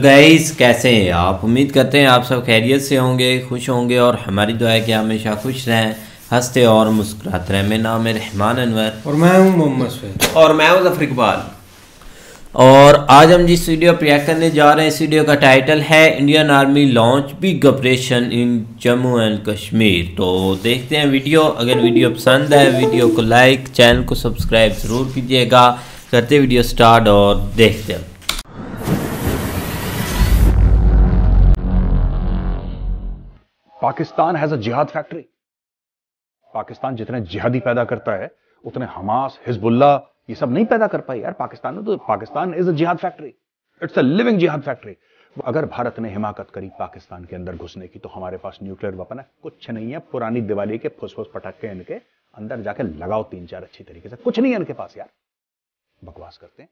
Guys कैसे हैं आप उम्मीद करते हैं आप सब खैरियत से होंगे खुश होंगे और हमारी दुआ है कि हमेशा खुश रहें हंसते और मुस्कुराते रहें मेरा नाम है रहमान अनवर और मैं हूं मोहम्मद सैद और मैं हूं जफर इकबाल और आज हम जिस वीडियो रिएक्ट करने जा रहे हैं इस वीडियो का टाइटल है Indian army launch big operation in Jammu and Kashmir तो देखते हैं वीडियो अगर वीडियो पसंद है वीडियो को लाइक चैनल को सब्सक्राइब ज़रूर कीजिएगा करते वीडियो स्टार्ट और देखते हैं Pakistan has a jihad factory Pakistan जितने जिहादी पैदा करता है उतने हमास हिजबुल्ला ये सब नहीं पैदा कर पाई यार पाकिस्तान में तो Pakistan is a jihad factory it's a living jihad factory अगर भारत ने हिमाकत करी पाकिस्तान के अंदर घुसने की तो हमारे पास न्यूक्लियर वेपन है कुछ नहीं है पुरानी दिवाली के फुसफुस पटाखे इनके अंदर जाके लगाओ तीन चार अच्छी तरीके से कुछ नहीं है इनके पास यार बकवास करते हैं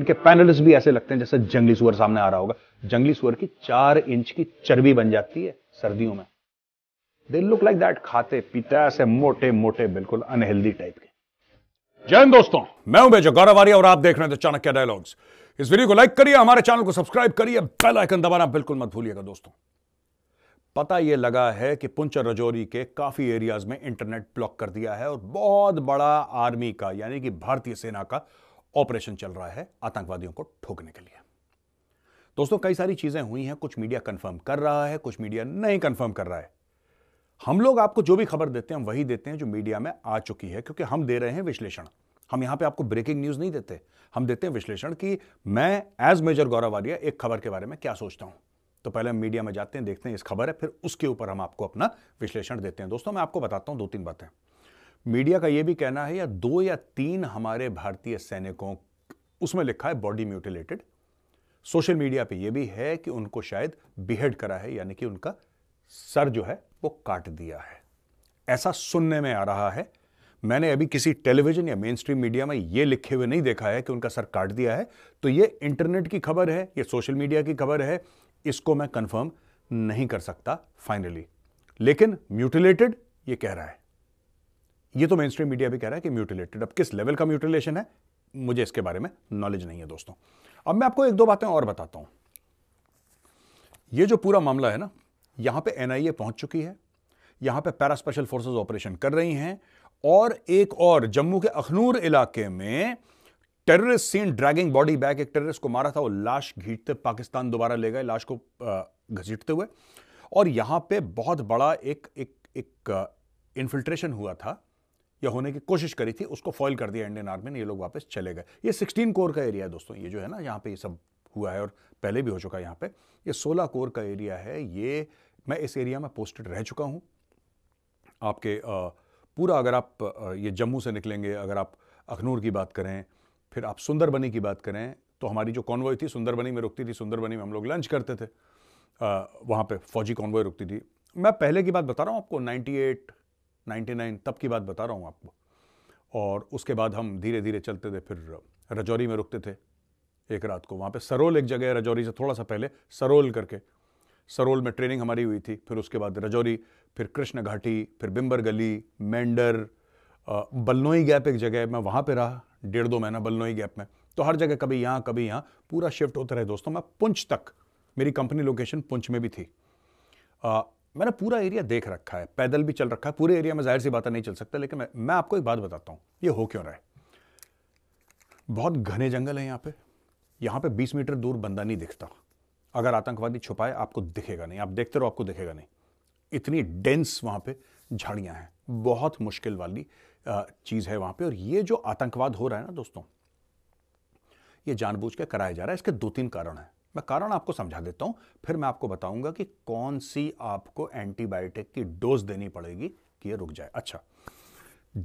इनके पैनलिस्ट भी ऐसे लगते हैं जैसे जंगली सुअर सामने आ रहा होगा जंगली सुअर की चार इंच की चर्बी बन जाती है सर्दियों में दे लुक लाइक दैट खाते पीते ऐसे मोटे मोटे बिल्कुल अनहेल्दी टाइप के जय हिंद दोस्तों मैं हूं गौरव गौरवारी और आप देख रहे हैं चाणक्य डायलॉग्स इस वीडियो को लाइक करिए हमारे चैनल को सब्सक्राइब करिए बेल आइकन दबाना बिल्कुल मत भूलिएगा दोस्तों पता यह लगा है कि पुंछ रजौरी के काफी एरियाज में इंटरनेट ब्लॉक कर दिया है और बहुत बड़ा आर्मी का यानी कि भारतीय सेना का ऑपरेशन चल रहा है आतंकवादियों को ठोकने के लिए दोस्तों कई सारी चीजें हुई हैं कुछ मीडिया कंफर्म कर रहा है कुछ मीडिया नहीं कंफर्म कर रहा है हम लोग आपको जो भी खबर देते हैं वही देते हैं जो मीडिया में आ चुकी है क्योंकि हम दे रहे हैं विश्लेषण हम यहां पे आपको ब्रेकिंग न्यूज नहीं देते हम देते हैं विश्लेषण कि मैं एज मेजर गौरव आर्य एक खबर के बारे में क्या सोचता हूं तो पहले हम मीडिया में जाते हैं देखते हैं इस खबर है फिर उसके ऊपर हम आपको अपना विश्लेषण देते हैं दोस्तों मैं आपको बताता हूं दो तीन बातें मीडिया का यह भी कहना है या दो या तीन हमारे भारतीय सैनिकों उसमें लिखा है बॉडी म्यूटिलेटेड सोशल मीडिया पे ये भी है कि उनको शायद बिहेड करा है यानी कि उनका सर जो है वो काट दिया है ऐसा सुनने में आ रहा है मैंने अभी किसी टेलीविजन या मेन स्ट्रीम मीडिया में ये लिखे हुए नहीं देखा है कि उनका सर काट दिया है तो ये इंटरनेट की खबर है ये सोशल मीडिया की खबर है इसको मैं कंफर्म नहीं कर सकता फाइनली लेकिन म्यूटिलेटेड ये कह रहा है ये तो मेन स्ट्रीम मीडिया भी कह रहा है कि म्यूटिलेटेड अब किस लेवल का म्यूटिलेशन है मुझे इसके बारे में नॉलेज नहीं है दोस्तों अब मैं आपको एक दो बातें और बताता हूं ये जो पूरा मामला है ना यहां पे एनआईए पहुंच चुकी है यहां पे पैरा स्पेशल फोर्सेस ऑपरेशन कर रही हैं और एक और जम्मू के अखनूर इलाके में terrorist seen dragging body bag एक टेररिस्ट को मारा था वो लाश घीटते पाकिस्तान दोबारा ले गए लाश को घसीटते हुए और यहां पे बहुत बड़ा एक एक एक इन्फिल्ट्रेशन हुआ था या होने की कोशिश करी थी उसको फॉइल कर दिया इंडियन आर्मी ने ये लोग वापस चले गए ये सिक्सटीन कोर का एरिया है दोस्तों ये जो है ना यहाँ पे ये सब हुआ है और पहले भी हो चुका है यहाँ पे ये सोलह कोर का एरिया है ये मैं इस एरिया में पोस्टेड रह चुका हूँ आपके आ, पूरा अगर आप ये जम्मू से निकलेंगे अगर आप अखनूर की बात करें फिर आप सुंदरबनी की बात करें तो हमारी जो कॉन्वॉय थी सुंदरबनी में रुकती थी सुंदरबनी में हम लोग लंच करते थे वहाँ पर फौजी कॉन्वॉय रुकती थी मैं पहले की बात बता रहा हूँ आपको एट 99 तब की बात बता रहा हूँ आपको और उसके बाद हम धीरे धीरे चलते थे फिर रजौरी में रुकते थे एक रात को वहाँ पे सरोल एक जगह है रजौरी से थोड़ा सा पहले सरोल करके सरोल में ट्रेनिंग हमारी हुई थी फिर उसके बाद रजौरी फिर कृष्ण घाटी फिर बिम्बर गली मेंडर बलनोई गैप एक जगह मैं वहाँ पे रहा डेढ़ दो महीना बलनोई गैप में तो हर जगह कभी यहाँ कभी यहाँ पूरा शिफ्ट होते रहे दोस्तों मैं पुंछ तक मेरी कंपनी लोकेशन पुंछ में भी थी मैंने पूरा एरिया देख रखा है पैदल भी चल रखा है पूरे एरिया में जाहिर सी बात नहीं चल सकता लेकिन मैं मैं आपको एक बात बताता हूँ ये हो क्यों रहा है बहुत घने जंगल है यहाँ पे यहाँ पे 20 मीटर दूर बंदा नहीं दिखता अगर आतंकवादी छुपाए आपको दिखेगा नहीं आप देखते रहो आपको दिखेगा नहीं इतनी डेंस वहाँ पे झाड़ियाँ हैं बहुत मुश्किल वाली चीज़ है वहाँ पे और ये जो आतंकवाद हो रहा है ना दोस्तों ये जानबूझ के कराया जा रहा है इसके दो तीन कारण हैं मैं कारण आपको समझा देता हूं फिर मैं आपको बताऊंगा कि कौन सी आपको एंटीबायोटिक की डोज देनी पड़ेगी कि ये रुक जाए अच्छा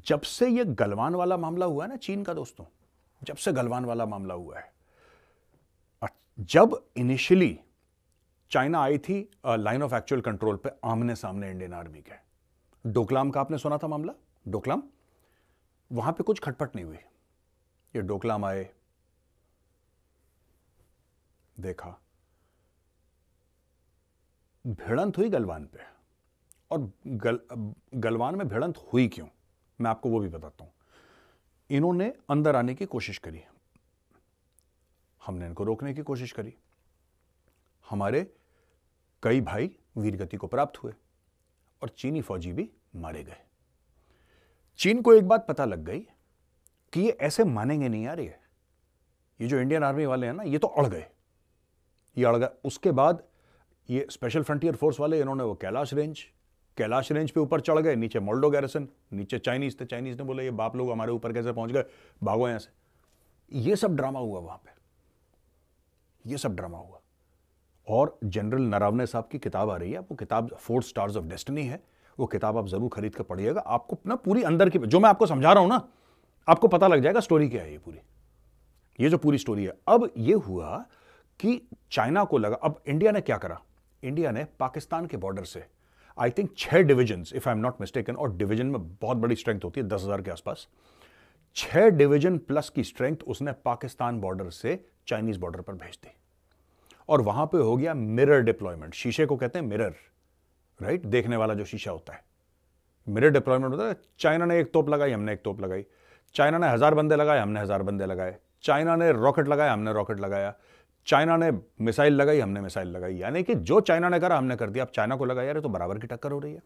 जब से ये गलवान वाला मामला हुआ है ना चीन का दोस्तों जब से गलवान वाला मामला हुआ है जब इनिशियली चाइना आई थी लाइन ऑफ एक्चुअल कंट्रोल पे आमने सामने इंडियन आर्मी के डोकलाम का आपने सुना था मामला डोकलाम वहां पे कुछ खटपट नहीं हुई ये डोकलाम आए देखा भिड़ंत हुई गलवान पे और गल गलवान में भिड़ंत हुई क्यों मैं आपको वो भी बताता हूं इन्होंने अंदर आने की कोशिश करी हमने इनको रोकने की कोशिश करी हमारे कई भाई वीरगति को प्राप्त हुए और चीनी फौजी भी मारे गए चीन को एक बात पता लग गई कि ये ऐसे मानेंगे नहीं यार ये ये जो इंडियन आर्मी वाले हैं ना ये तो अड़ गए ये गए उसके बाद ये स्पेशल फ्रंटियर फोर्स वाले इन्होंने वो कैलाश रेंज कैलाश रेंज पे ऊपर चढ़ गए नीचे मोल्डो गैरसन नीचे चाइनीज थे चाइनीज ने बोला ये बाप लोग हमारे ऊपर कैसे पहुंच गए भागो यहां से ये सब ड्रामा हुआ वहां पे ये सब ड्रामा हुआ और जनरल नरावने साहब की किताब आ रही है वो किताब फोर स्टार्स ऑफ डेस्टिनी है वो किताब आप जरूर खरीद कर पढ़िएगा आपको ना पूरी अंदर की जो मैं आपको समझा रहा हूं ना आपको पता लग जाएगा स्टोरी क्या है ये पूरी ये जो पूरी स्टोरी है अब ये हुआ कि चाइना को लगा अब इंडिया ने क्या करा इंडिया ने पाकिस्तान के बॉर्डर से आई थिंक छह division if I am not mistaken और डिवीजन में बहुत बड़ी स्ट्रेंथ होती है दस हजार के आसपास छह डिवीजन प्लस की स्ट्रेंथ उसने पाकिस्तान बॉर्डर से चाइनीज बॉर्डर पर भेज दी और वहां पे हो गया मिरर डिप्लॉयमेंट शीशे को कहते हैं मिरर राइट देखने वाला जो शीशा होता है मिरर डिप्लॉयमेंट होता है चाइना ने एक तोप लगाई हमने एक तोप लगाई चाइना ने हजार बंदे लगाए हमने हजार बंदे लगाए चाइना ने रॉकेट लगाया हमने रॉकेट लगाया चाइना ने मिसाइल लगाई हमने मिसाइल लगाई यानी कि जो चाइना ने करा हमने कर दिया अब चाइना को लगा यार तो बराबर की टक्कर हो रही है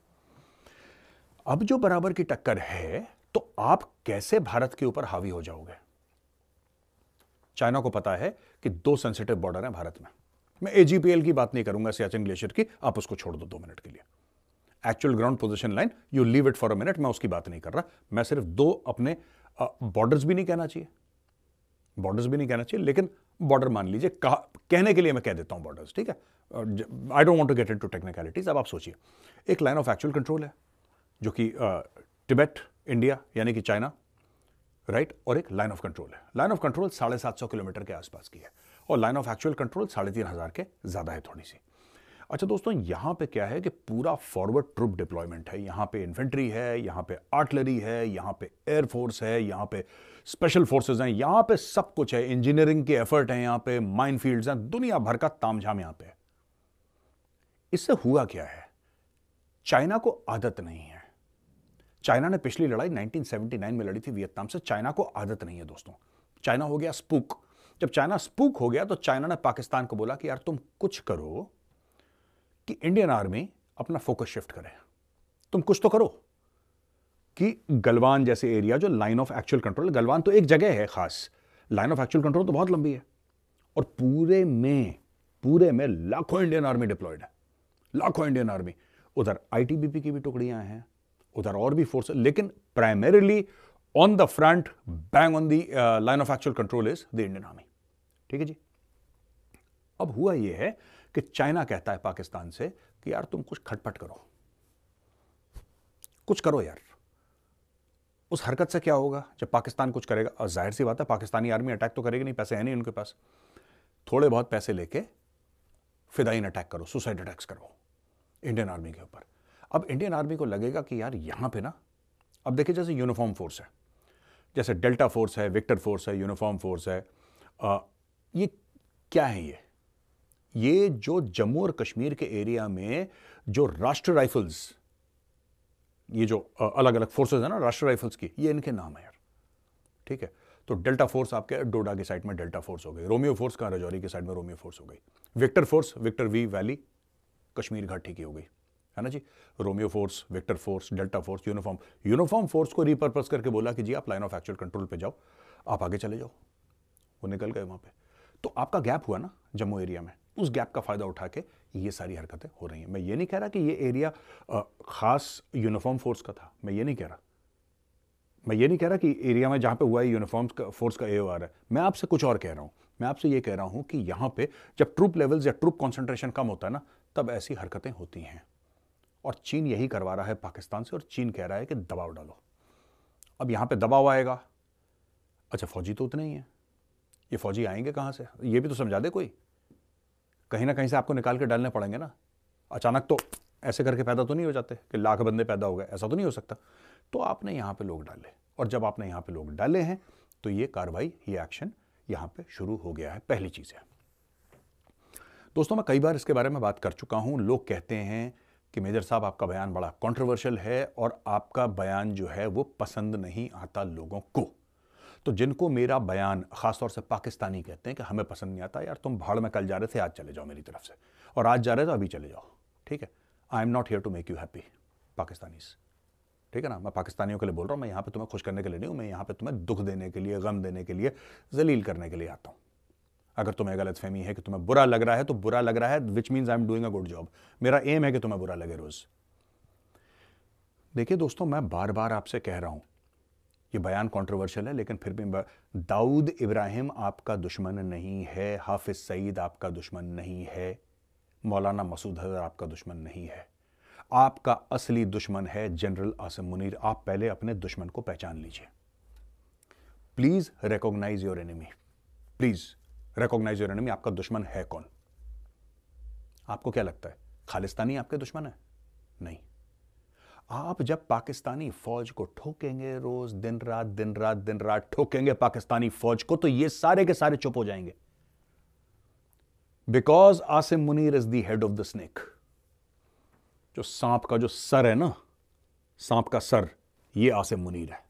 अब जो बराबर की टक्कर है तो आप कैसे भारत के ऊपर हावी हो जाओगे चाइना को पता है कि दो सेंसिटिव बॉर्डर हैं भारत में मैं एजीपीएल की बात नहीं करूंगा सियाचिन ग्लेशियर की आप उसको छोड़ दो दो मिनट के लिए actual ground position line you leave it for a minute मैं उसकी बात नहीं कर रहा मैं सिर्फ दो अपने बॉर्डर्स भी नहीं कहना चाहिए बॉर्डर्स भी नहीं कहना चाहिए लेकिन बॉर्डर मान लीजिए कहा कहने के लिए मैं कह देता हूँ बॉर्डर्स ठीक है I don't want to get into technicalities अब आप सोचिए एक लाइन ऑफ एक्चुअल कंट्रोल है जो कि टिबेट इंडिया यानी कि चाइना राइट और एक लाइन ऑफ कंट्रोल है लाइन ऑफ कंट्रोल साढ़े सात सौ किलोमीटर के आसपास की है और लाइन ऑफ एक्चुअल कंट्रोल साढ़े तीन हज़ार के ज़्यादा है थोड़ी सी अच्छा दोस्तों यहाँ पे क्या है कि पूरा फॉरवर्ड ट्रुप डिप्लॉयमेंट है यहाँ पे इन्फेंट्री है यहाँ पे आर्टिलरी है यहाँ पे एयरफोर्स है यहाँ पे स्पेशल फोर्सेज हैं यहाँ पे सब कुछ है इंजीनियरिंग के एफर्ट हैं यहाँ पे माइन फील्ड हैं दुनिया भर का तामझाम यहाँ पे इससे हुआ क्या है चाइना को आदत नहीं है चाइना ने पिछली लड़ाई 1979 में लड़ी थी वियतनाम से चाइना को आदत नहीं है दोस्तों चाइना हो गया स्पूक जब चाइना स्पूक हो गया तो चाइना ने पाकिस्तान को बोला कि यार तुम कुछ करो कि इंडियन आर्मी अपना फोकस शिफ्ट करे तुम कुछ तो करो कि गलवान जैसे एरिया जो line of actual control Galwan तो एक जगह है खास लाइन ऑफ एक्चुअल कंट्रोल तो बहुत लंबी है और पूरे में पूरे में लाखों इंडियन आर्मी डिप्लॉयड है लाखों इंडियन आर्मी उधर आईटीबीपी की भी टुकड़ियां हैं उधर और भी फोर्स लेकिन primarily on the front bang on the line of actual control is the Indian army ठीक है जी अब हुआ यह है कि चाइना कहता है पाकिस्तान से कि यार तुम कुछ खटपट करो कुछ करो यार उस हरकत से क्या होगा जब पाकिस्तान कुछ करेगा और जाहिर सी बात है पाकिस्तानी आर्मी अटैक तो करेगी नहीं पैसे हैं नहीं उनके पास थोड़े बहुत पैसे लेके फिदाइन अटैक करो सुसाइड अटैक्स करो इंडियन आर्मी के ऊपर अब इंडियन आर्मी को लगेगा कि यार यहां पे ना अब देखिए जैसे यूनिफॉर्म फोर्स है जैसे डेल्टा फोर्स है विक्टर फोर्स है यूनिफॉर्म फोर्स है आ, ये क्या है ये ये जो जम्मू और कश्मीर के एरिया में जो राष्ट्र राइफल्स ये जो अलग अलग फोर्सेस है ना राष्ट्र राइफल्स की ये इनके नाम है यार ठीक है तो डेल्टा फोर्स आपके डोडा की साइड में डेल्टा फोर्स हो गई रोमियो फोर्स का रजौरी की साइड में रोमियो फोर्स हो गई victor force victor V valley Kashmir घाटी की हो गई है ना जी Romeo force victor force delta force uniform uniform force को रिपर्पज करके बोला कि जी आप लाइन ऑफ एक्चुअल कंट्रोल पे जाओ आप आगे चले जाओ वो निकल गए वहां पे तो आपका गैप हुआ ना जम्मू एरिया में उस गैप का फ़ायदा उठा के ये सारी हरकतें हो रही हैं मैं ये नहीं कह रहा कि ये एरिया ख़ास यूनिफॉर्म फोर्स का था मैं ये नहीं कह रहा मैं ये नहीं कह रहा कि एरिया में जहां पे हुआ है यूनिफॉर्म फोर्स का ए आ रहा है मैं आपसे कुछ और कह रहा हूं मैं आपसे ये कह रहा हूं कि यहां पे जब ट्रूप लेवल्स या ट्रूप कॉन्सेंट्रेशन कम होता है ना तब ऐसी हरकतें होती हैं और चीन यही करवा रहा है पाकिस्तान से और चीन कह रहा है कि दबाव डालो अब यहां पर दबाव आएगा अच्छा फौजी तो उतने ही है ये फौजी आएंगे कहां से ये भी तो समझा दे कोई कहीं ना कहीं से आपको निकाल के डालने पड़ेंगे ना अचानक तो ऐसे करके पैदा तो नहीं हो जाते कि लाख बंदे पैदा हो गए ऐसा तो नहीं हो सकता तो आपने यहाँ पे लोग डाले और जब आपने यहाँ पे लोग डाले हैं तो ये कार्रवाई ये एक्शन यहाँ पे शुरू हो गया है पहली चीज़ है दोस्तों मैं कई बार इसके बारे में बात कर चुका हूँ लोग कहते हैं कि मेजर साहब आपका बयान बड़ा कॉन्ट्रोवर्शल है और आपका बयान जो है वो पसंद नहीं आता लोगों को तो जिनको मेरा बयान खासतौर से पाकिस्तानी कहते हैं कि हमें पसंद नहीं आता यार तुम भाड़ में कल जा रहे थे आज चले जाओ मेरी तरफ से और आज जा रहे तो अभी चले जाओ ठीक है I am not here to make you happy Pakistanis ठीक है ना मैं पाकिस्तानियों के लिए बोल रहा हूँ मैं यहाँ पर तुम्हें खुश करने के लिए नहीं हूँ मैं यहाँ पे तुम्हें दुख देने के लिए गम देने के लिए जलील करने के लिए आता हूँ अगर तुम्हें गलत फहमी है कि तुम्हें बुरा लग रहा है तो बुरा लग रहा है which means I am doing a good job मेरा एम है कि तुम्हें बुरा लगे रोज़ देखिए दोस्तों मैं बार बार आपसे कह रहा हूँ ये बयान कंट्रोवर्शियल है लेकिन फिर भी दाऊद इब्राहिम आपका दुश्मन नहीं है हाफिज सईद आपका दुश्मन नहीं है मौलाना मसूद हजर आपका दुश्मन नहीं है आपका असली दुश्मन है जनरल आसिम मुनीर आप पहले अपने दुश्मन को पहचान लीजिए please recognise your enemy please recognise your enemy आपका दुश्मन है कौन आपको क्या लगता है खालिस्तानी आपके दुश्मन है नहीं आप जब पाकिस्तानी फौज को ठोकेंगे रोज दिन रात दिन रात दिन रात ठोकेंगे पाकिस्तानी फौज को तो ये सारे के सारे चुप हो जाएंगे because Asim Munir is the head of the snake जो सांप का जो सर है ना सांप का सर ये आसिम मुनीर है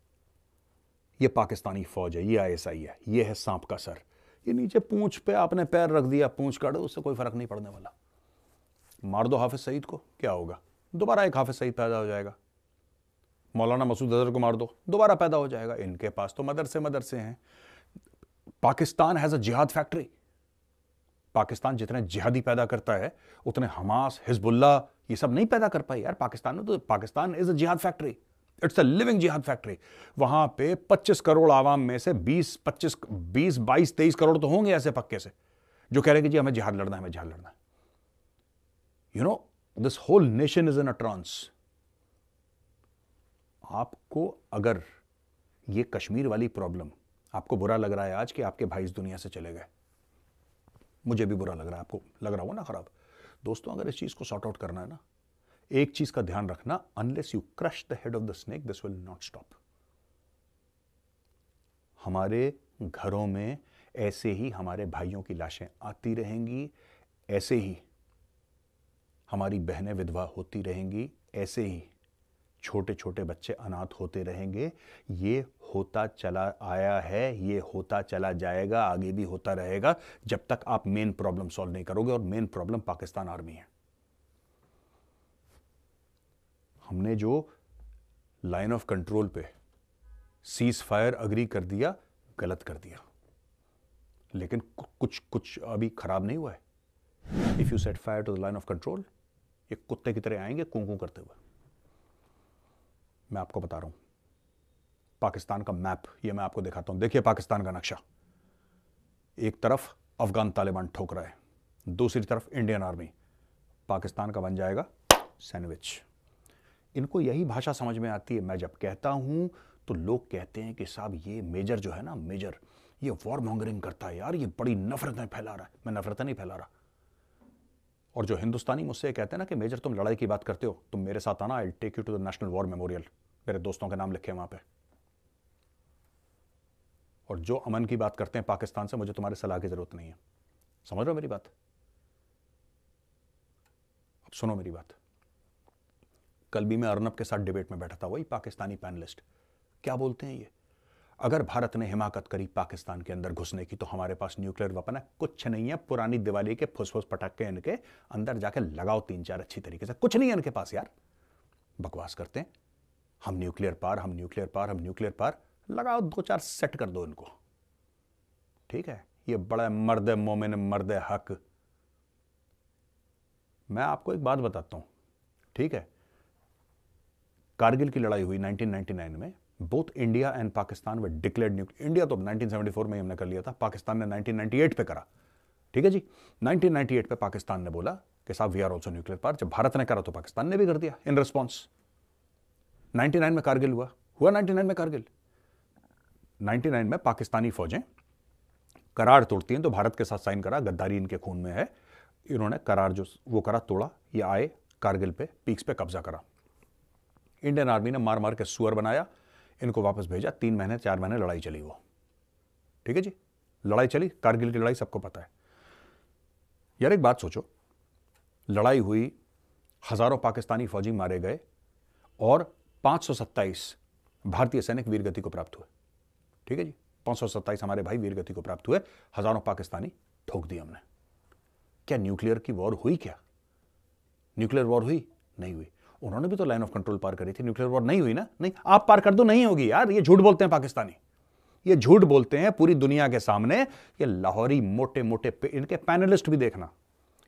ये पाकिस्तानी फौज है ये आईएसआई है ये है सांप का सर ये नीचे पूंछ पे आपने पैर रख दिया पूंछ काटो उससे कोई फर्क नहीं पड़ने वाला मार दो हाफिज सईद को क्या होगा दोबारा एक हाफिज सईद पैदा हो जाएगा मौलाना मसूद अजहर को मार दो दोबारा पैदा हो जाएगा इनके पास तो मदरसे मदरसे हैं Pakistan has a jihad factory Pakistan जितने जिहादी पैदा करता है उतने हमास हिजबुल्ला ये सब नहीं पैदा कर पाई यार पाकिस्तान में तो Pakistan is a jihad factory it's a living jihad factory वहां पे 25 करोड़ आवाम में से 20 25 20 22 23 करोड़ तो होंगे ऐसे पक्के से जो कह रहे हैं कि जी हमें जिहाद लड़ना है हमें जिहाद लड़ना है you you know know, this whole nation is in a trance आपको अगर ये कश्मीर वाली प्रॉब्लम आपको बुरा लग रहा है आज कि आपके भाई इस दुनिया से चले गए मुझे भी बुरा लग रहा है आपको लग रहा हो ना खराब दोस्तों अगर इस चीज़ को सॉर्ट आउट करना है ना एक चीज़ का ध्यान रखना unless you crush the head of the snake this will not stop हमारे घरों में ऐसे ही हमारे भाइयों की लाशें आती रहेंगी ऐसे ही हमारी बहनें विधवा होती रहेंगी ऐसे ही छोटे छोटे बच्चे अनाथ होते रहेंगे ये होता चला आया है ये होता चला जाएगा आगे भी होता रहेगा जब तक आप मेन प्रॉब्लम सॉल्व नहीं करोगे और मेन प्रॉब्लम पाकिस्तान आर्मी है हमने जो लाइन ऑफ कंट्रोल पे सीज फायर अग्री कर दिया गलत कर दिया लेकिन कुछ कुछ अभी खराब नहीं हुआ है if you set fire to the line of control एक कुत्ते की तरह आएंगे कुंकू करते हुए मैं आपको बता रहा हूं पाकिस्तान का मैप ये मैं आपको दिखाता हूं देखिए पाकिस्तान का नक्शा एक तरफ अफगान तालिबान ठोक रहा है दूसरी तरफ इंडियन आर्मी पाकिस्तान का बन जाएगा सैंडविच इनको यही भाषा समझ में आती है मैं जब कहता हूं तो लोग कहते हैं कि साहब ये मेजर जो है ना मेजर ये वॉर मॉन्गरिंग करता है यार ये बड़ी नफरतें फैला रहा है मैं नफरतें नहीं फैला रहा और जो हिंदुस्तानी मुझसे कहते हैं ना कि मेजर तुम लड़ाई की बात करते हो तुम मेरे साथ आना I take you to the national war memorial मेरे दोस्तों के नाम लिखे हैं पर और जो अमन की बात करते हैं पाकिस्तान से मुझे तुम्हारी सलाह की ज़रूरत नहीं है समझ रहे हो मेरी बात अब सुनो मेरी बात कल भी मैं अर्नब के साथ डिबेट में बैठा था वही पाकिस्तानी पैनलिस्ट क्या बोलते हैं ये अगर भारत ने हिमाकत करी पाकिस्तान के अंदर घुसने की तो हमारे पास न्यूक्लियर वेपन है कुछ नहीं है पुरानी दिवाली के फुसफुस पटाखे इनके अंदर जाके लगाओ तीन चार अच्छी तरीके से कुछ नहीं है इनके पास यार बकवास करते हैं हम न्यूक्लियर पार हम न्यूक्लियर पार हम न्यूक्लियर पार लगाओ दो चार सेट कर दो इनको ठीक है ये बड़ा मर्द मोमिन मर्द हक मैं आपको एक बात बताता हूं ठीक है कारगिल की लड़ाई हुई 1999 में both India and Pakistan they declared nuclear India तो 1974 में हमने कर लिया था पाकिस्तान ने 1998 पे करा ठीक है जी 1998 पे पाकिस्तान ने बोला कि साहब we are also nuclear power जब भारत ने करा तो पाकिस्तान ने भी कर दिया इन रिस्पॉन्स 99 में कारगिल हुआ हुआ 99 में कारगिल 99 में पाकिस्तानी फौजें करार तोड़ती हैं तो भारत के साथ साइन करा गद्दारी इनके खून में है इन्होंने करार जो वो करा तोड़ा या आए कारगिल पे पीक्स पे कब्जा करा इंडियन आर्मी ने मार मार के सुअर बनाया इनको वापस भेजा तीन महीने चार महीने लड़ाई चली वो ठीक है जी लड़ाई चली कारगिल की लड़ाई सबको पता है यार एक बात सोचो लड़ाई हुई हजारों पाकिस्तानी फौजी मारे गए और 527 भारतीय सैनिक वीरगति को प्राप्त हुए ठीक है जी 527 हमारे भाई वीरगति को प्राप्त हुए हजारों पाकिस्तानी ठोक दिए हमने क्या न्यूक्लियर की वॉर हुई क्या न्यूक्लियर वॉर हुई नहीं हुई उन्होंने भी तो लाइन ऑफ कंट्रोल पार करी थी न्यूक्लियर वॉर नहीं हुई ना नहीं आप पार कर दो नहीं होगी यार ये झूठ बोलते हैं पाकिस्तानी ये झूठ बोलते हैं पूरी दुनिया के सामने ये लाहौरी मोटे मोटे पे, इनके पैनलिस्ट भी देखना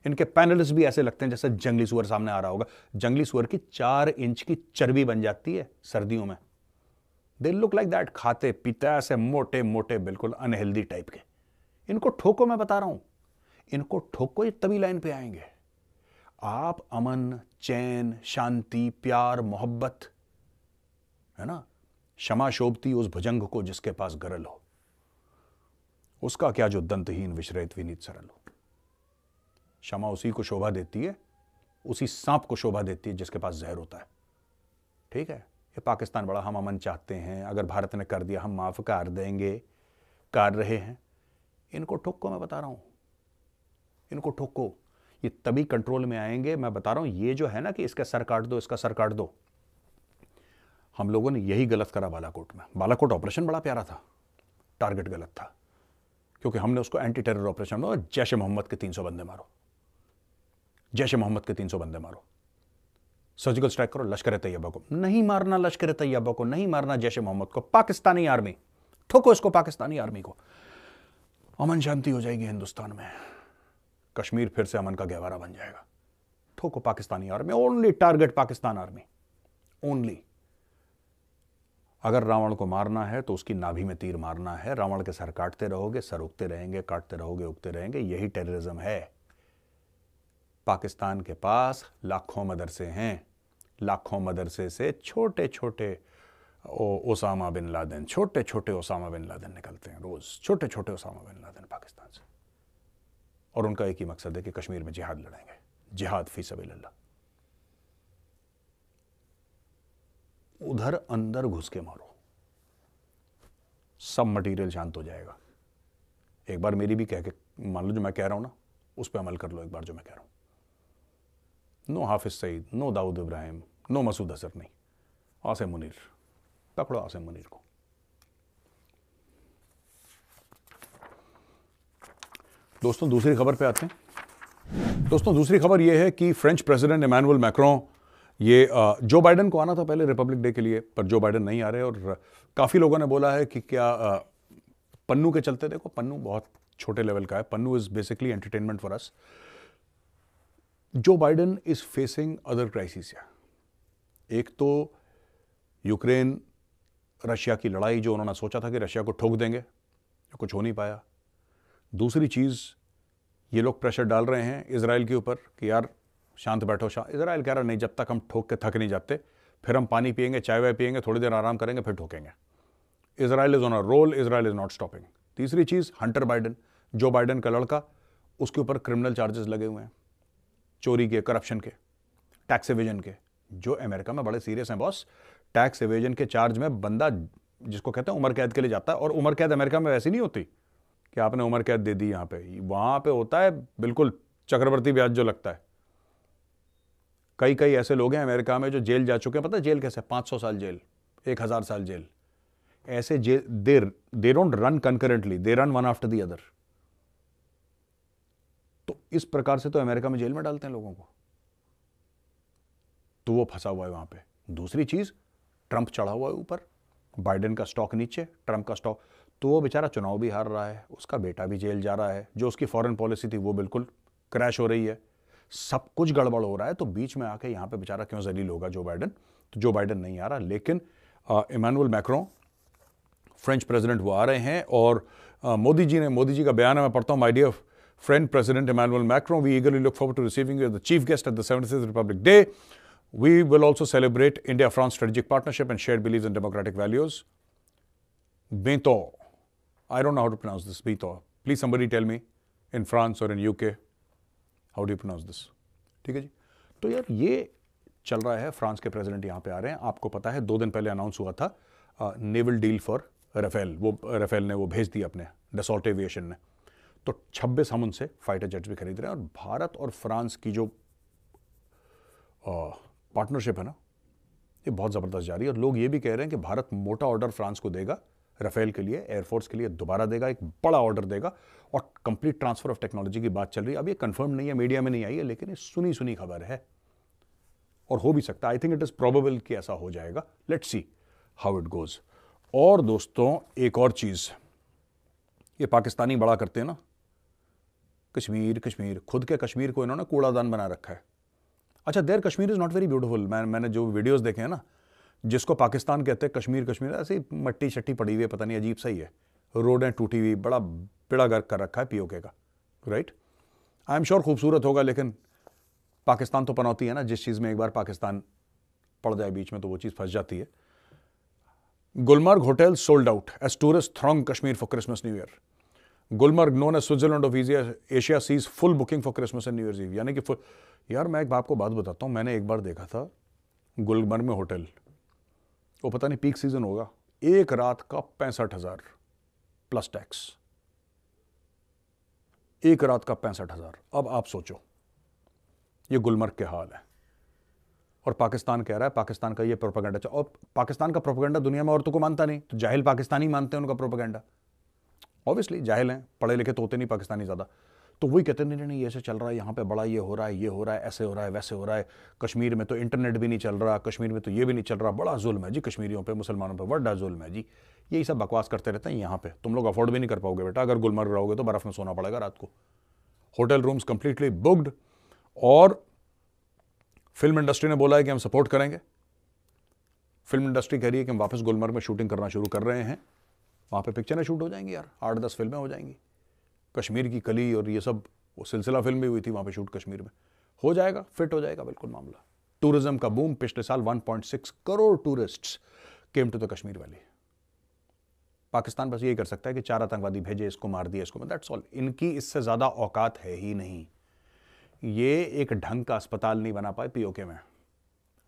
इनके पैनलिस्ट भी ऐसे लगते हैं जैसे जंगली सुअर सामने आ रहा होगा जंगली सुअर की चार इंच की चर्बी बन जाती है सर्दियों में दे लुक लाइक दैट खाते पीते ऐसे मोटे मोटे बिल्कुल अनहेल्दी टाइप के इनको ठोको मैं बता रहा हूं इनको ठोको ये तभी लाइन पे आएंगे आप अमन चैन शांति प्यार मोहब्बत है ना क्षमा शोभती उस भजंग को जिसके पास गरल हो उसका क्या जो दंतहीन विश्रेत विनीत सरल हो क्षमा उसी को शोभा देती है उसी सांप को शोभा देती है जिसके पास जहर होता है ठीक है ये पाकिस्तान बड़ा हम अमन चाहते हैं अगर भारत ने कर दिया हम माफ कर देंगे कर रहे हैं इनको ठोको मैं बता रहा हूं इनको ठोको ये तभी कंट्रोल में आएंगे मैं बता रहा हूं ये जो है ना कि इसका सर काट दो इसका सर काट दो हम लोगों ने यही गलत करा बालाकोट में बालाकोट ऑपरेशन बड़ा प्यारा था टारगेट गलत था क्योंकि हमने उसको एंटी टेरर ऑपरेशन बनाया जैश मोहम्मद के 300 बंदे मारो जैश मोहम्मद के 300 बंदे मारो सर्जिकल स्ट्राइक करो लश्कर तैयबा को नहीं मारना लश्कर तैयबा को नहीं मारना जैश मोहम्मद को पाकिस्तानी आर्मी ठोको इसको पाकिस्तानी आर्मी को अमन शांति हो जाएगी हिंदुस्तान में कश्मीर फिर से अमन का गहवारा बन जाएगा ठोको Pakistani army only target Pakistan army only अगर रावण को मारना है तो उसकी नाभि में तीर मारना है रावण के सर काटते रहोगे सर उगते रहेंगे काटते रहोगे उगते रहेंगे यही टेररिज्म है पाकिस्तान के पास लाखों मदरसे हैं लाखों मदरसे से छोटे छोटे ओसामा बिन लादेन छोटे छोटे ओसामा बिन लादेन निकलते हैं रोज़ छोटे छोटे ओसामा बिन लादेन पाकिस्तान से और उनका एक ही मकसद है कि कश्मीर में जिहाद लड़ेंगे जिहाद फी सबी उधर अंदर घुस के मारो सब मटेरियल शांत हो जाएगा एक बार मेरी भी कह के मान लो जो मैं कह रहा हूं ना उस पर अमल कर लो एक बार जो मैं कह रहा हूं no Hafiz Saeed no Dawood Ibrahim no Masood Azhar नहीं आसिम मुनीर पकड़ो आसिम मुनीर को दोस्तों दूसरी खबर पे आते हैं दोस्तों दूसरी खबर यह है कि फ्रेंच प्रेसिडेंट इमानुअल मैक्रों ये जो बाइडन को आना था पहले रिपब्लिक डे के लिए पर जो बाइडन नहीं आ रहे और काफ़ी लोगों ने बोला है कि क्या पन्नू के चलते देखो पन्नू बहुत छोटे लेवल का है Pannu is basically entertainment for us जो Biden is facing other crisis एक तो यूक्रेन रशिया की लड़ाई जो उन्होंने सोचा था कि रशिया को ठोक देंगे कुछ हो नहीं पाया दूसरी चीज़ ये लोग प्रेशर डाल रहे हैं इसराइल के ऊपर कि यार शांत बैठो शांत इसराइल कह रहा नहीं जब तक हम ठोक के थक नहीं जाते फिर हम पानी पियेंगे चाय वाय पियेंगे थोड़ी देर आराम करेंगे फिर ठोकेंगे Israel is on a roll Israel is not stopping तीसरी चीज़ हंटर बाइडन जो बाइडन का लड़का उसके ऊपर क्रिमिनल चार्जेस लगे हुए हैं चोरी के करप्शन के टैक्स एविजन के जो अमेरिका में बड़े सीरियस हैं बॉस टैक्स एविजन के चार्ज में बंदा जिसको कहते हैं उम्र कैद के लिए जाता है और उम्र कैद अमेरिका में वैसी नहीं होती कि आपने उम्र कैद दे दी यहां पे वहां पे होता है बिल्कुल चक्रवर्ती ब्याज जो लगता है कई कई ऐसे लोग हैं अमेरिका में जो जेल जा चुके हैं पता है जेल कैसे पांच सौ साल जेल एक हज़ार साल जेल ऐसे jail there they don't run concurrently they run one after the other तो इस प्रकार से तो अमेरिका में जेल में डालते हैं लोगों को तो वो फंसा हुआ है वहां पे दूसरी चीज ट्रंप चढ़ा हुआ है ऊपर बाइडेन का स्टॉक नीचे ट्रंप का स्टॉक तो वो बेचारा चुनाव भी हार रहा है उसका बेटा भी जेल जा रहा है जो उसकी फॉरेन पॉलिसी थी वो बिल्कुल क्रैश हो रही है सब कुछ गड़बड़ हो रहा है तो बीच में आके यहाँ पे बेचारा क्यों जलील होगा जो बाइडन तो जो बाइडन नहीं आ रहा लेकिन इमानुअल मैक्रो फ्रेंच प्रेजिडेंट वो आ रहे हैं और मोदी जी ने मोदी जी का बयान है मैं पढ़ता हूँ my dear French president Emmanuel Macron we eagerly look for to receiving the chief guest at the Republic Day we will also celebrate India France strategic partnership and share believe in democratic values बेतौर I don't know how to pronounce this, Bithor. Please somebody tell me in France or in UK how do pronounce this ठीक है जी तो यार ये चल रहा है France के प्रेसिडेंट यहाँ पे आ रहे हैं आपको पता है दो दिन पहले अनाउंस हुआ था नेवल डील फॉर रफेल वो रफेल ने वो भेज दी अपने डसॉल्ट एविएशन ने तो 26 हम उनसे फाइटर जेट्स भी खरीद रहे हैं और भारत और फ्रांस की जो पार्टनरशिप uh, है ना ये बहुत ज़बरदस्त जारी है और लोग ये भी कह रहे हैं कि भारत मोटा ऑर्डर फ्रांस को देगा राफेल के लिए एयरफोर्स के लिए दोबारा देगा एक बड़ा ऑर्डर देगा और कंप्लीट ट्रांसफर ऑफ टेक्नोलॉजी की बात चल रही है अब ये कंफर्म नहीं है मीडिया में नहीं आई है लेकिन ये सुनी सुनी खबर है और हो भी सकता है I think it is probable कि ऐसा हो जाएगा let see how it goes और दोस्तों एक और चीज़ ये पाकिस्तानी बड़ा करते हैं ना कश्मीर कश्मीर खुद के कश्मीर को इन्होंने कूड़ादान बना रखा है अच्छा there Kashmir is not very beautiful मैं मैंने जो वीडियोज़ देखे हैं ना जिसको पाकिस्तान कहते हैं कश्मीर कश्मीर ऐसी मट्टी शट्टी पड़ी हुई है पता नहीं अजीब सही है रोडें टूटी हुई बड़ा बिड़ा गर्क कर रखा है पीओके का राइट आई एम श्योर खूबसूरत होगा लेकिन पाकिस्तान तो पनौती है ना जिस चीज़ में एक बार पाकिस्तान पड़ जाए बीच में तो वो चीज़ फंस जाती है Gulmarg hotel sold out as tourist throng Kashmir for Christmas new year Gulmarg known as Switzerland of Asia Asia sees full booking for Christmas and new year eve यानी कि फुल यार मैं एक को बात बताता हूँ मैंने एक बार देखा था गुलमर्ग में होटल वो पता नहीं पीक सीजन होगा एक रात का पैंसठ हजार प्लस टैक्स एक रात का पैंसठ हजार अब आप सोचो ये गुलमर्ग के हाल है और पाकिस्तान कह रहा है पाकिस्तान का ये प्रोपागेंडा और पाकिस्तान का प्रोपागेंडा दुनिया में औरतों को मानता नहीं तो जाहिल पाकिस्तानी मानते हैं उनका प्रोपागेंडा ऑब्वियसली जाहिल हैं पढ़े लिखे तो होते नहीं पाकिस्तानी ज़्यादा तो वही कहते नहीं नहीं ऐसे चल रहा है यहाँ पे बड़ा ये हो रहा है ये हो रहा है ऐसे हो रहा है वैसे हो रहा है कश्मीर में तो इंटरनेट भी नहीं चल रहा कश्मीर में तो ये भी नहीं चल रहा बड़ा जुल्म है जी कश्मीरियों पर मुसलमानों पर बड़ा जुल्म है जी यही सब बकवास करते रहते हैं यहाँ पर तुम लोग अफोर्ड भी नहीं कर पाओगे बेटा अगर गुलमर्ग रहोगे तो बर्फ़ में सोना पड़ेगा रात को होटल रूम्स कंप्लीटली बुकड और फिल्म इंडस्ट्री ने बोला है कि हम सपोर्ट करेंगे फिल्म इंडस्ट्री कह रही है कि हम वापस गुलमर्ग में शूटिंग करना शुरू कर रहे हैं वहाँ पे पिक्चरें शूट हो जाएंगी यार आठ दस फिल्में हो जाएंगी कश्मीर की कली और ये सब वो सिलसिला फिल्म भी हुई थी वहाँ पे शूट कश्मीर में हो जाएगा फिट हो जाएगा बिल्कुल मामला टूरिज्म का बूम पिछले साल 1.6 crore tourists came to the Kashmir valley Pakistan बस यही कर सकता है कि चार आतंकवादी भेजे इसको मार दिए इसको दैट्स ऑल इनकी इससे ज़्यादा औकात है ही नहीं ये एक ढंग का अस्पताल नहीं बना पाए पीओके में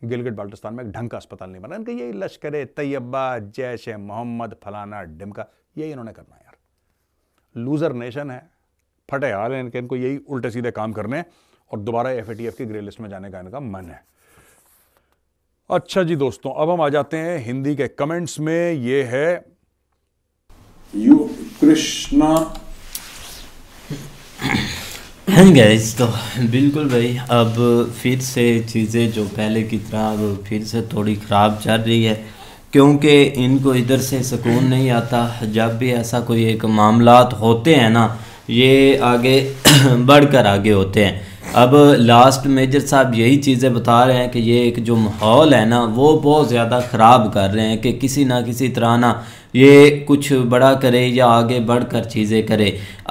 गिलगिट बाल्टिस्तान में एक ढंग का अस्पताल नहीं बना इनका यही लश्कर तैयबा जैश मोहम्मद फलाना डिमका यही इन्होंने करना है लूज़र नेशन है फटे हाल है इनके इनको यही उल्टे सीधे काम करने और दोबारा एफ की ग्रे लिस्ट में जाने का इनका मन है अच्छा जी दोस्तों अब हम आ जाते हैं हिंदी के कमेंट्स में ये है यू कृष्णा गैस हाँ तो बिल्कुल भाई अब फिर से चीज़ें जो पहले की तरह अब फिर से थोड़ी ख़राब चल रही है क्योंकि इनको इधर से सुकून नहीं आता जब भी ऐसा कोई एक मामला होते हैं ना ये आगे बढ़ कर आगे होते हैं अब लास्ट मेजर साहब यही चीज़ें बता रहे हैं कि ये एक जो माहौल है ना वो बहुत ज़्यादा ख़राब कर रहे हैं कि किसी ना किसी तरह ना ये कुछ बड़ा करे या आगे बढ़ कर चीज़ें करे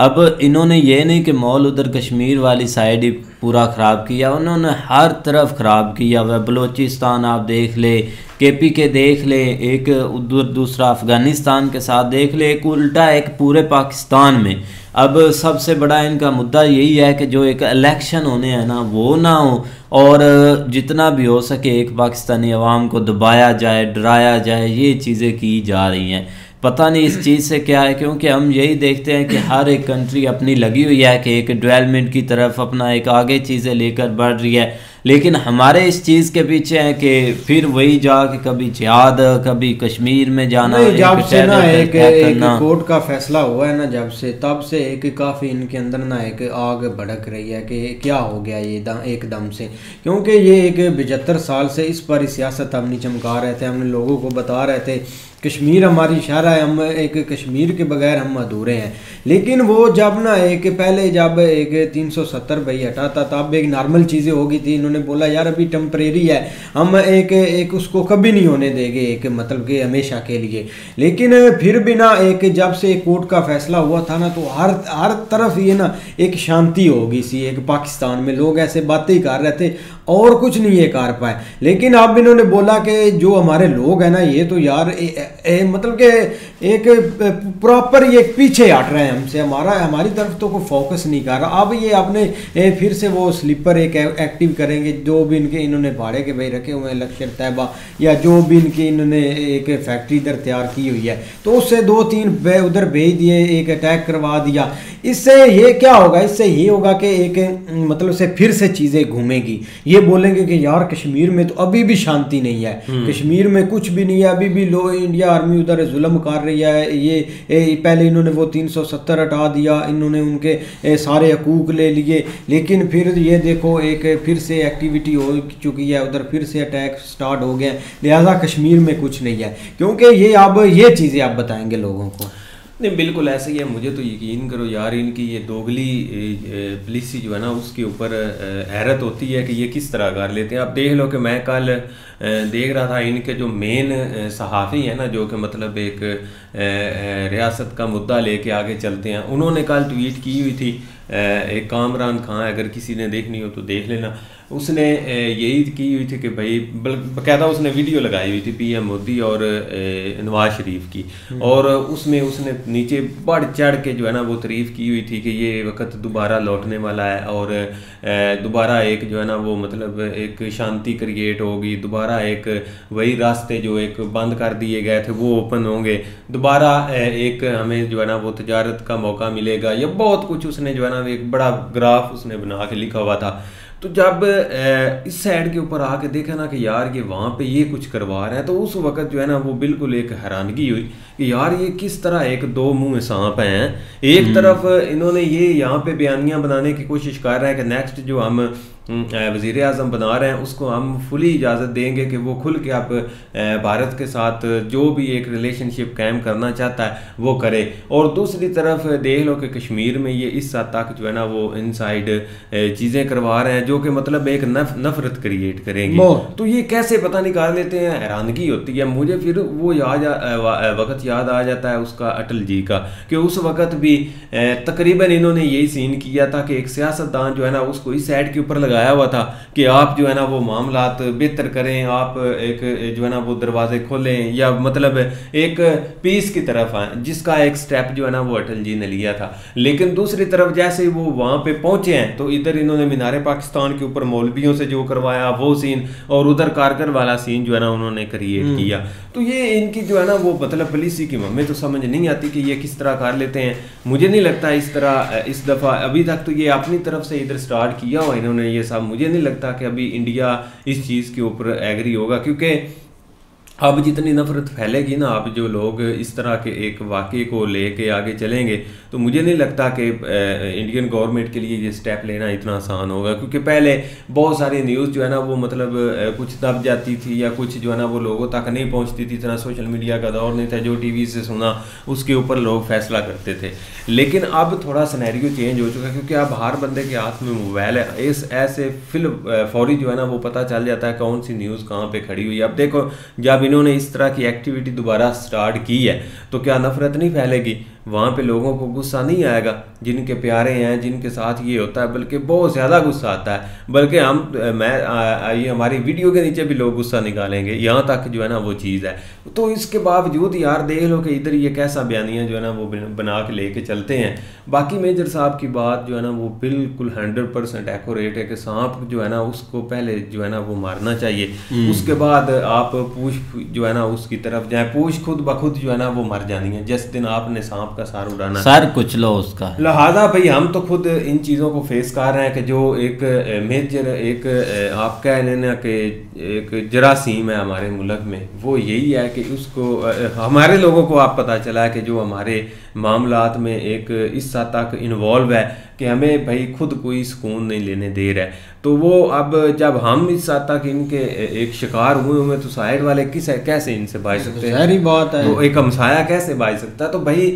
अब इन्होंने ये नहीं कि मॉल उधर कश्मीर वाली साइड ही पूरा ख़राब किया उन्होंने हर तरफ ख़राब किया वह बलूचिस्तान आप देख ले के पी के देख ले एक उधर दूसरा अफ़गानिस्तान के साथ देख ले एक उल्टा एक पूरे पाकिस्तान में अब सबसे बड़ा इनका मुद्दा यही है कि जो एक इलेक्शन होने हैं ना वो ना हो और जितना भी हो सके एक पाकिस्तानी अवाम को दबाया जाए डराया जाए ये चीज़ें की जा रही हैं पता नहीं इस चीज़ से क्या है क्योंकि हम यही देखते हैं कि हर एक कंट्री अपनी लगी हुई है कि एक डेवलपमेंट की तरफ अपना एक आगे चीज़ें लेकर बढ़ रही है लेकिन हमारे इस चीज़ के पीछे है कि फिर वही जा के कभी जिहाद कभी कश्मीर में जाना जब से ना एक, एक कोर्ट का फैसला हुआ है ना जब से तब से एक काफ़ी इनके अंदर ना एक आग भड़क रही है कि क्या हो गया ये एकदम से क्योंकि ये एक पचहत्तर साल से इस पर सियासत नहीं चमका रहे थे हमने लोगों को बता रहे थे कश्मीर हमारी शहर है हम एक कश्मीर के बगैर हम अधूरे हैं लेकिन वो जब ना एक पहले जब एक तीन सौ सत्तर भाई हटा था तब एक नॉर्मल चीज़ें होगी थी इन्होंने उन्होंने बोला यार अभी टम्परेरी है हम एक एक उसको कभी नहीं होने देंगे एक मतलब कि हमेशा के लिए लेकिन फिर भी ना एक जब से कोर्ट का फैसला हुआ था ना तो हर हर तरफ ये ना एक शांति होगी सी एक पाकिस्तान में लोग ऐसे बातें ही कर रहे थे और कुछ नहीं ये कर पाए लेकिन अब इन्होंने बोला कि जो हमारे लोग हैं ना ये तो यार ए, ए, मतलब के एक प्रॉपर ये पीछे हट रहे हैं हमसे हमारा हमारी तरफ तो कोई फोकस नहीं कर रहा अब ये आपने फिर से वो स्लीपर एक एक्टिव करेंगे जो भी इनके इन्होंने भाड़े के भाई रखे हुए हैं लक्ष्य तैबा या जो भी इनके इन्होंने एक फैक्ट्री इधर तैयार की हुई है तो उससे दो तीन उधर भेज दिए एक अटैक करवा दिया इससे ये क्या होगा इससे ये होगा कि एक मतलब से फिर से चीज़ें घूमेंगी ये ये बोलेंगे कि यार कश्मीर में तो अभी भी शांति नहीं है हम्म। कश्मीर में कुछ भी नहीं है अभी भी लो इंडिया आर्मी उधर जुलम कर रही है ये ए, पहले इन्होंने वो तीन सौ सत्तर हटा दिया इन्होंने उनके ए, सारे हकूक ले लिए लेकिन फिर ये देखो एक फिर से एक्टिविटी हो चुकी है उधर फिर से अटैक स्टार्ट हो गए लिहाजा कश्मीर में कुछ नहीं है क्योंकि ये अब ये चीज़ें आप बताएंगे लोगों को नहीं बिल्कुल ऐसे ही है मुझे तो यकीन करो यार इनकी ये दोगली पुलिस जो है ना उसके ऊपर हैरत होती है कि ये किस तरह कर लेते हैं आप देख लो कि मैं कल देख रहा था इनके जो मेन सहाफ़ी हैं ना जो कि मतलब एक रियासत का मुद्दा लेके आगे चलते हैं उन्होंने कल ट्वीट की हुई थी एक कामरान खां अगर किसी ने देखनी हो तो देख लेना उसने यही की हुई थी कि भाई बकायदा उसने वीडियो लगाई हुई थी पीएम मोदी और नवाज शरीफ की हम्म। और उसमें उसने नीचे बढ़ चढ़ के जो है ना वो तारीफ की हुई थी कि ये वक्त दोबारा लौटने वाला है और दोबारा एक जो है ना वो मतलब एक शांति क्रिएट होगी दोबारा एक वही रास्ते जो एक बंद कर दिए गए थे वो ओपन होंगे दोबारा एक हमें जो है ना वो तजारत का मौका मिलेगा या बहुत कुछ उसने जो है ना एक बड़ा ग्राफ उसने बना के लिखा हुआ था तो जब इस साइड के ऊपर आके देखा ना कि यार ये वहाँ पे ये कुछ करवा रहा है तो उस वक़्त जो है ना वो बिल्कुल एक हैरानगी हुई कि यार ये किस तरह एक दो मुंह सांप हैं एक हम्म। तरफ इन्होंने ये यहाँ पे बयानियाँ बनाने की कोशिश कर रहे हैं कि नेक्स्ट जो हम वज़ी अजम बना रहे हैं उसको हम फुली इजाज़त देंगे कि वो खुल के आप भारत के साथ जो भी एक रिलेशनशिप कायम करना चाहता है वो करे और दूसरी तरफ देख लो कि कश्मीर में ये इस हद तक जो है ना वो इन साइड चीज़ें करवा रहे हैं जो कि मतलब एक नफ, नफरत क्रिएट करेंगे तो ये कैसे पता निकाल लेते हैं हैरानगी होती है मुझे फिर वो याद वक्त याद आ जाता है उसका अटल जी का कि उस वक़्त भी तकरीबन इन्होंने यही सीन किया था कि एक सियासतदान जो है ना उसको इस साइड के ऊपर लगाया हुआ था कि आप जो है ना वो मामला बेहतर करें आप एक जो है ना वो दरवाजे खोलें या मतलब एक पीस की तरफ आए जिसका एक स्टेप जो है ना वो अटल जी ने लिया था लेकिन दूसरी तरफ जैसे वो वहाँ पर पहुँचे हैं तो इधर इन्होंने मीनारे पाकिस्तान के ऊपर मौलवियों से जो करवाया वो सीन और उधर कारगर वाला सीन जो है ना उन्होंने क्रिएट हम्म। किया तो ये इनकी जो है ना वो मतलब पुलिस किसी की हमें तो समझ नहीं आती कि ये किस तरह कर लेते हैं मुझे नहीं लगता इस तरह इस दफ़ा अभी तक तो ये अपनी तरफ से इधर स्टार्ट किया हुआ इन्होंने ये सब मुझे नहीं लगता कि अभी इंडिया इस चीज़ के ऊपर एग्री होगा क्योंकि अब जितनी नफ़रत फैलेगी ना आप जो लोग इस तरह के एक वाक़े को ले के आगे चलेंगे तो मुझे नहीं लगता कि इंडियन गवर्नमेंट के लिए ये स्टेप लेना इतना आसान होगा क्योंकि पहले बहुत सारी न्यूज़ जो है ना वो मतलब कुछ दब जाती थी या कुछ जो है ना वो लोगों तक नहीं पहुंचती थी इतना सोशल मीडिया का दौर नहीं था जो टी से सुना उसके ऊपर लोग फैसला करते थे लेकिन अब थोड़ा सनेरियो चेंज हो चुका है क्योंकि अब हर बंदे के हाथ में मोबाइल है इस ऐसे फिल फौरी जो है ना वो पता चल जाता है कौन सी न्यूज़ कहाँ पर खड़ी हुई अब देखो जब इन्होंने इस तरह की एक्टिविटी दोबारा स्टार्ट की है तो क्या नफरत नहीं फैलेगी वहाँ पे लोगों को गुस्सा नहीं आएगा जिनके प्यारे हैं जिनके साथ ये होता है बल्कि बहुत ज़्यादा गुस्सा आता है बल्कि हम मैं ये हमारी वीडियो के नीचे भी लोग गुस्सा निकालेंगे यहाँ तक जो है ना वो चीज़ है तो इसके बावजूद यार देख लो कि इधर ये कैसा बयानियाँ जो है ना वो बना के लेके चलते हैं बाकी मेजर साहब की बात जो है ना वो बिल्कुल हंड्रेड परसेंट एकोरेट है कि सांप जो है ना उसको पहले जो है ना वो मारना चाहिए हम्म। उसके बाद आप पूछ जो है ना उसकी तरफ जाए पूछ खुद ब खुद जो है ना वो मर जानी है जिस दिन आपने सांप आपका सार उड़ाना कुछ लो उसका लिहाजा भाई हम तो खुद इन चीज़ों को फेस कर रहे हैं कि जो एक मेजर एक आप कह लें ना कि एक जरासीम है हमारे मुल्क में वो यही है कि उसको हमारे लोगों को आप पता चला है कि जो हमारे मामला में एक इस हद तक इन्वॉल्व है कि हमें भाई खुद कोई सुकून नहीं लेने दे रहा है तो वो अब जब हम इस हद तक इनके एक शिकार हुए हुए तो साइड वाले किस कैसे इनसे बाज तो सकते हैं सारी बात है तो एक हमसाया कैसे बाज सकता है तो भाई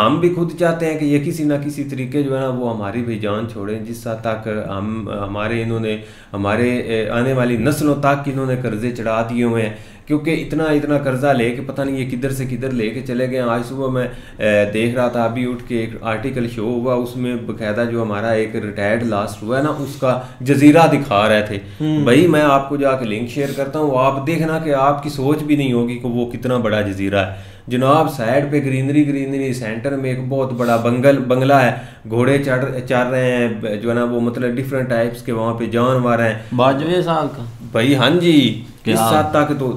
हम भी खुद चाहते हैं कि ये किसी ना किसी तरीके जो है ना वो हमारी भी जान छोड़ें जिस हद तक हम हमारे इन्होंने हमारे आने वाली नस्लों तक इन्होंने कर्जे चढ़ा दिए हुए हैं क्योंकि इतना इतना कर्जा ले कि पता नहीं ये किधर से किधर ले के चले गए आज सुबह मैं देख रहा था अभी उठ के एक आर्टिकल शो हुआ उसमें बकायदा जो हमारा एक रिटायर्ड लास्ट हुआ है ना उसका जजीरा दिखा रहे थे हम्म। भाई मैं आपको जाके लिंक शेयर करता हूँ आप देखना कि आपकी सोच भी नहीं होगी कि वो कितना बड़ा जजीरा है जनाब साइड पे ग्रीनरी ग्रीनरी सेंटर में एक बहुत बड़ा बंगल बंगला है घोड़े चढ़ चढ़ रहे हैं जो है ना वो मतलब डिफरेंट टाइप्स के वहाँ पे जानवर हैं बाजवे साहब का भाई हाँ जी इस हाँ। साथ तक तो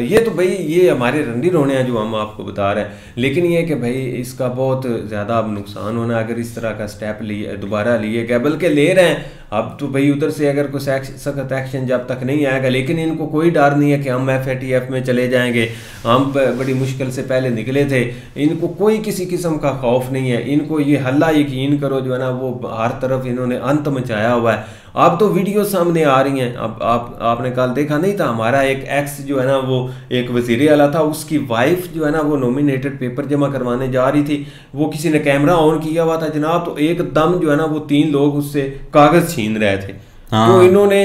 ये तो भाई ये हमारे रंडी रोने हैं जो हम आपको बता रहे हैं लेकिन ये कि भाई इसका बहुत ज़्यादा अब नुकसान होना अगर इस तरह का स्टेप लिए दोबारा लिए गए बल्कि ले रहे हैं अब तो भाई उधर से अगर कोई सख्त एक्शन जब तक नहीं आएगा लेकिन इनको कोई डर नहीं है कि हम एफ टी एफ में चले जाएंगे हम बड़ी मुश्किल से पहले निकले थे इनको कोई किसी किस्म का खौफ नहीं है इनको ये हल्ला यकीन करो जो है ना वो हर तरफ इन्होंने अंत मचाया हुआ है अब तो वीडियो सामने आ रही हैं अब आप आपने कल देखा नहीं था हमारा एक एक्स जो है ना वो एक वजीर आला था उसकी वाइफ जो है ना वो नॉमिनेटेड पेपर जमा करवाने जा रही थी वो किसी ने कैमरा ऑन किया हुआ था जनाब तो एकदम जो है ना वो तीन लोग उससे कागज़ सीन रहे थे हाँ। तो इन्होंने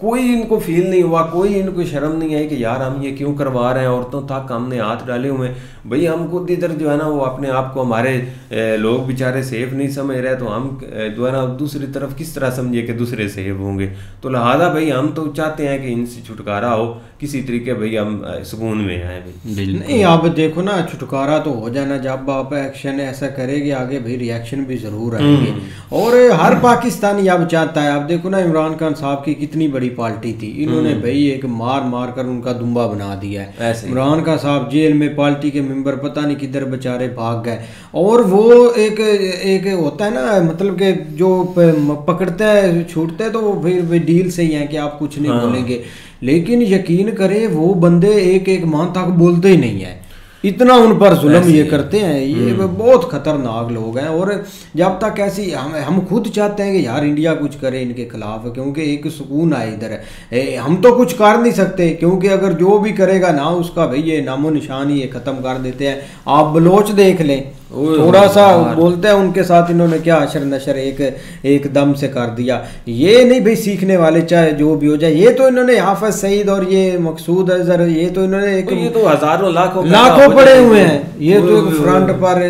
कोई इनको फील नहीं हुआ कोई इनको शर्म नहीं आई कि यार हम ये क्यों करवा रहे हैं औरतों तक हमने हाथ डाले हुए भाई हम खुद तो इधर जो है ना वो अपने आप को हमारे लोग बेचारे सेफ नहीं समझ रहे तो हम जो है ना दूसरी तरफ किस तरह समझे कि दूसरे सेफ होंगे तो लिहाजा भाई हम तो चाहते हैं कि इनसे छुटकारा हो किसी तरीके भाई हम सुकून में आए भाई नहीं आप देखो ना छुटकारा तो हो जाना जब आप एक्शन ऐसा करेंगे आगे भाई रिएक्शन भी ज़रूर हम्म। आएंगे और हर पाकिस्तानी अब चाहता है आप देखो ना इमरान खान साहब की कितनी बड़ी पार्टी थी इन्होंने हम्म। भाई एक मार मार कर उनका दुम्बा बना दिया है इमरान खान साहब जेल में पार्टी के मेंबर पता नहीं किधर बेचारे भाग गए और वो एक एक होता है ना मतलब के जो पकड़ते हैं छूटते हैं तो वो फिर डील से ही है कि आप कुछ नहीं हाँ। बोलेंगे लेकिन यकीन करें वो बंदे एक एक माह तक बोलते ही नहीं है इतना उन पर जुलम ये करते हैं ये हम्म। बहुत खतरनाक लोग हैं और जब तक ऐसी हम हम खुद चाहते हैं कि यार इंडिया कुछ करे इनके खिलाफ क्योंकि एक सुकून आए इधर हम तो कुछ कर नहीं सकते क्योंकि अगर जो भी करेगा ना उसका भाई ये नामो निशान ही ये ख़त्म कर देते हैं आप बलोच देख लें थोड़ा सा बोलते हैं उनके साथ इन्होंने क्या अशर नशर एक एक दम से कर दिया ये नहीं भाई सीखने वाले चाहे जो भी हो जाए ये तो इन्होंने हाफज सईद और ये मकसूद अजहर ये तो इन्होंने एक ये तो हजारों लाखों लाखों पड़े हुए हैं ये तो एक फ्रंट पर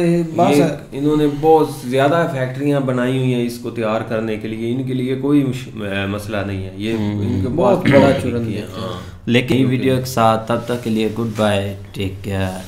इन्होंने बहुत ज्यादा फैक्ट्रियां बनाई हुई हैं इसको तैयार करने के लिए इनके लिए कोई मसला नहीं है ये हम्म, इनके बहुत बड़ा चुनौती है हाँ। लेकिन वीडियो के साथ तब तक के लिए गुड बाय टेक केयर